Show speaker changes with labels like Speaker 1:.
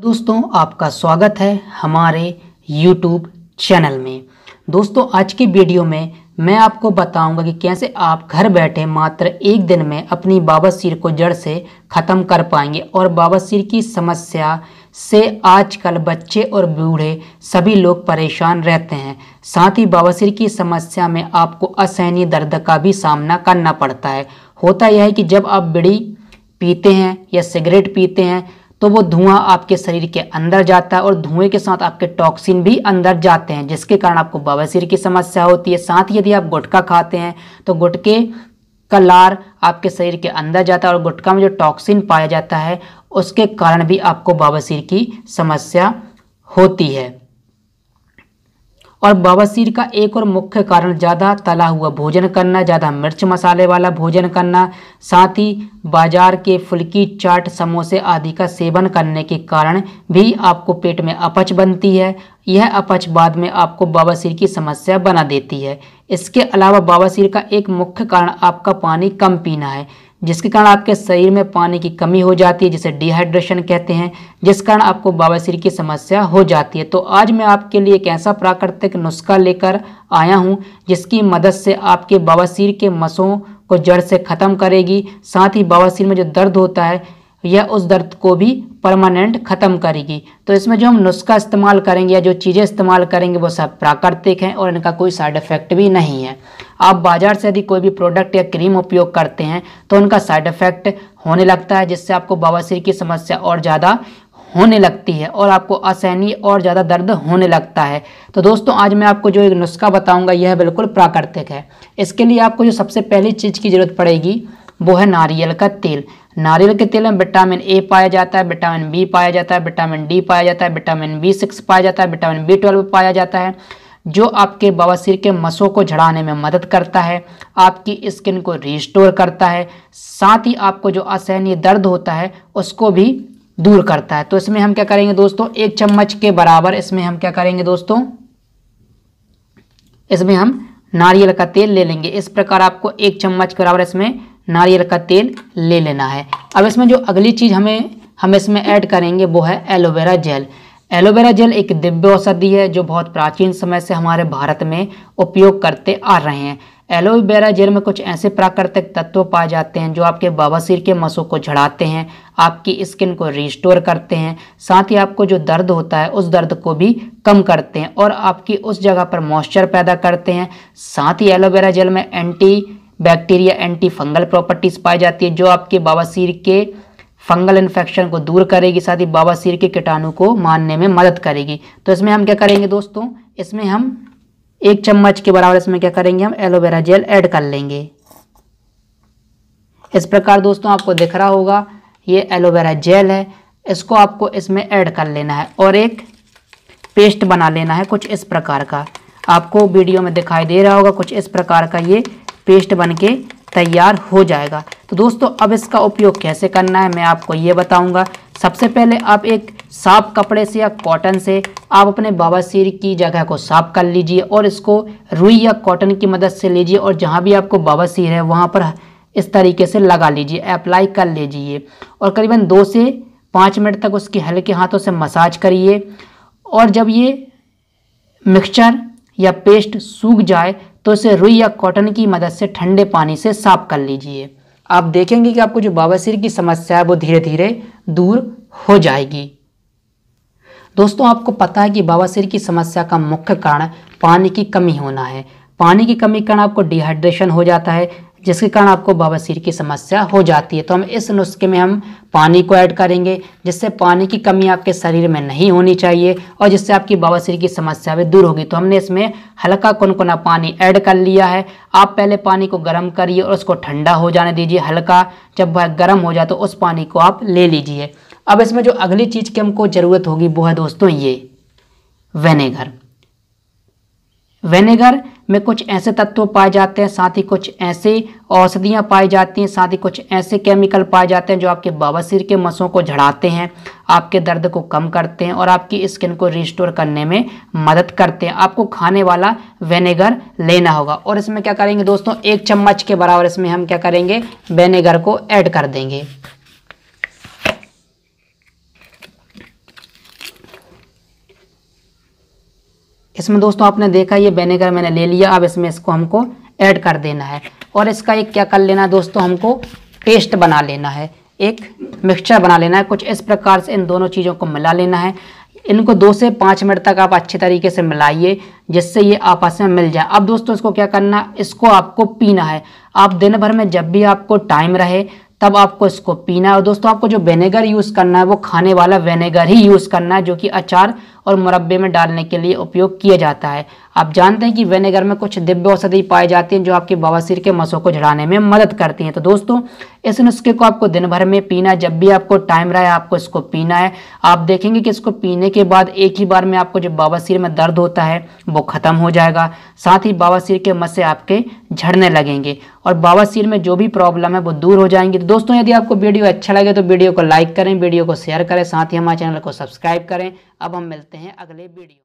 Speaker 1: दोस्तों आपका स्वागत है हमारे YouTube चैनल में दोस्तों आज की वीडियो में मैं आपको बताऊंगा कि कैसे आप घर बैठे मात्र एक दिन में अपनी सिर को जड़ से ख़त्म कर पाएंगे और सिर की समस्या से आजकल बच्चे और बूढ़े सभी लोग परेशान रहते हैं साथ ही सिर की समस्या में आपको असहनीय दर्द का भी सामना करना पड़ता है होता यह है कि जब आप बड़ी पीते हैं या सिगरेट पीते हैं तो वो धुआं आपके शरीर के अंदर जाता है और धुएं के साथ आपके टॉक्सिन भी अंदर जाते हैं जिसके कारण आपको बवासीर की समस्या होती है साथ ही यदि आप गुटखा खाते हैं तो गुटके का लार आपके शरीर के अंदर जाता है और गुटखा में जो टॉक्सिन पाया जाता है उसके कारण भी आपको बवासीर की समस्या होती है और बवासीर का एक और मुख्य कारण ज़्यादा तला हुआ भोजन करना ज़्यादा मिर्च मसाले वाला भोजन करना साथ ही बाजार के फुल्की चाट समोसे आदि का सेवन करने के कारण भी आपको पेट में अपच बनती है यह अपच बाद में आपको बवासीर की समस्या बना देती है इसके अलावा बवासीर का एक मुख्य कारण आपका पानी कम पीना है जिसके कारण आपके शरीर में पानी की कमी हो जाती है जिसे डिहाइड्रेशन कहते हैं जिस कारण आपको बवासीर की समस्या हो जाती है तो आज मैं आपके लिए एक ऐसा प्राकृतिक नुस्खा लेकर आया हूं जिसकी मदद से आपके बवासीर के मसों को जड़ से ख़त्म करेगी साथ ही बवासीर में जो दर्द होता है यह उस दर्द को भी परमानेंट ख़त्म करेगी तो इसमें जो हम नुस्खा इस्तेमाल करेंगे या जो चीज़ें इस्तेमाल करेंगे वो सब प्राकृतिक हैं और इनका कोई साइड इफ़ेक्ट भी नहीं है आप बाज़ार से यदि कोई भी प्रोडक्ट या क्रीम उपयोग करते हैं तो उनका साइड इफ़ेक्ट होने लगता है जिससे आपको बवासीर की समस्या और ज़्यादा होने लगती है और आपको असहनीय और ज़्यादा दर्द होने लगता है तो दोस्तों आज मैं आपको जो एक नुस्खा बताऊँगा यह बिल्कुल प्राकृतिक है इसके लिए आपको जो सबसे पहली चीज़ की ज़रूरत पड़ेगी वो है नारियल का तेल नारियल के तेल में विटामिन ए पाया जाता है विटामिन बी पाया जाता है विटामिन डी पाया जाता है विटामिन बी सिक्स पाया जाता है विटामिन बी ट्वेल्व पाया जाता है जो आपके बवासीर के मसों को झड़ाने में मदद करता है आपकी स्किन को रिस्टोर करता है साथ ही आपको जो असहनीय दर्द होता है उसको भी दूर करता है तो इसमें हम क्या करेंगे दोस्तों एक चम्मच के बराबर इसमें हम क्या करेंगे दोस्तों इसमें हम नारियल का तेल ले लेंगे इस प्रकार आपको एक चम्मच के बराबर इसमें नारियल का तेल ले लेना है अब इसमें जो अगली चीज़ हमें हम इसमें ऐड करेंगे वो है एलोवेरा जेल एलोवेरा जेल एक दिव्य औषधि है जो बहुत प्राचीन समय से हमारे भारत में उपयोग करते आ रहे हैं एलोवेरा जेल में कुछ ऐसे प्राकृतिक तत्व पाए जाते हैं जो आपके बवासीर के मसों को झड़ाते हैं आपकी स्किन को रिस्टोर करते हैं साथ ही आपको जो दर्द होता है उस दर्द को भी कम करते हैं और आपकी उस जगह पर मॉइस्चर पैदा करते हैं साथ ही एलोवेरा जेल में anti bacteria anti fungal properties पाई जाती है जो आपके बाबासीर के फंगल इन्फेक्शन को दूर करेगी साथ ही बाबासीर के कीटाणु को मारने में मदद करेगी तो इसमें हम क्या करेंगे दोस्तों इसमें हम एक चम्मच के बराबर इसमें क्या करेंगे हम एलोवेरा जेल ऐड कर लेंगे इस प्रकार दोस्तों आपको दिख रहा होगा ये एलोवेरा जेल है इसको आपको इसमें ऐड कर लेना है और एक पेस्ट बना लेना है कुछ इस प्रकार का आपको वीडियो में दिखाई दे रहा होगा कुछ इस प्रकार का ये पेस्ट बन के तैयार हो जाएगा तो दोस्तों अब इसका उपयोग कैसे करना है मैं आपको ये बताऊंगा सबसे पहले आप एक साफ कपड़े से या कॉटन से आप अपने बाबा सिर की जगह को साफ कर लीजिए और इसको रुई या कॉटन की मदद से लीजिए और जहाँ भी आपको बाबा सिर है वहाँ पर इस तरीके से लगा लीजिए अप्लाई कर लीजिए और करीबन दो से पाँच मिनट तक उसकी हल्के हाथों से मसाज करिए और जब ये मिक्सचर या पेस्ट सूख जाए तो इसे रुई या कॉटन की मदद से ठंडे पानी से साफ कर लीजिए आप देखेंगे कि आपको जो बवासीर की समस्या है वो धीरे धीरे दूर हो जाएगी दोस्तों आपको पता है कि बवासीर की समस्या का मुख्य कारण पानी की कमी होना है पानी की कमी कारण आपको डिहाइड्रेशन हो जाता है जिसके कारण आपको बवासीर की समस्या हो जाती है तो हम इस नुस्खे में हम पानी को ऐड करेंगे जिससे पानी की कमी आपके शरीर में नहीं होनी चाहिए और जिससे आपकी बवासीर की समस्या भी दूर होगी तो हमने इसमें हल्का कुनकुना पानी ऐड कर लिया है आप पहले पानी को गर्म करिए और उसको ठंडा हो जाने दीजिए हल्का जब वह गर्म हो जाए तो उस पानी को आप ले लीजिए अब इसमें जो अगली चीज़ की हमको ज़रूरत होगी वो है दोस्तों ये वेनेगर वेनेगर में कुछ ऐसे तत्व पाए जाते हैं साथ ही कुछ ऐसे औषधियाँ पाई जाती हैं साथ ही कुछ ऐसे केमिकल पाए जाते हैं जो आपके बवासीर के मसों को झड़ाते हैं आपके दर्द को कम करते हैं और आपकी स्किन को रिस्टोर करने में मदद करते हैं आपको खाने वाला वेनेगर लेना होगा और इसमें क्या करेंगे दोस्तों एक चम्मच के बराबर इसमें हम क्या करेंगे वेनेगर को ऐड कर देंगे इसमें दोस्तों आपने देखा ये बेनेगर मैंने ले लिया अब इसमें इसको हमको ऐड कर देना है और इसका एक क्या कर लेना है दोस्तों हमको पेस्ट बना लेना है एक मिक्सचर बना लेना है कुछ इस प्रकार से इन दोनों चीज़ों को मिला लेना है इनको दो से पाँच मिनट तक आप अच्छे तरीके से मिलाइए जिससे ये आपस में मिल जाए अब दोस्तों इसको क्या करना इसको आपको पीना है आप दिन भर में जब भी आपको टाइम रहे तब आपको इसको पीना है और दोस्तों आपको जो वेनेगर यूज़ करना है वो खाने वाला वेनेगर ही यूज़ करना है जो कि अचार और मुरब्बे में डालने के लिए उपयोग किया जाता है आप जानते हैं कि वेनेगर में कुछ दिव्य औषधि पाए जाते हैं जो आपके बवासीर के मसों को झड़ाने में मदद करती हैं तो दोस्तों इस नुस्खे को आपको दिन भर में पीना है जब भी आपको टाइम रहा है आपको इसको पीना है आप देखेंगे कि इसको पीने के बाद एक ही बार में आपको जो बवासीर में दर्द होता है वो ख़त्म हो जाएगा साथ ही बवासीर के मसे आपके झड़ने लगेंगे और बवासीर में जो भी प्रॉब्लम है वो दूर हो जाएंगे तो दोस्तों यदि आपको वीडियो अच्छा लगे तो वीडियो को लाइक करें वीडियो को शेयर करें साथ ही हमारे चैनल को सब्सक्राइब करें अब हम मिलते हैं अगले वीडियो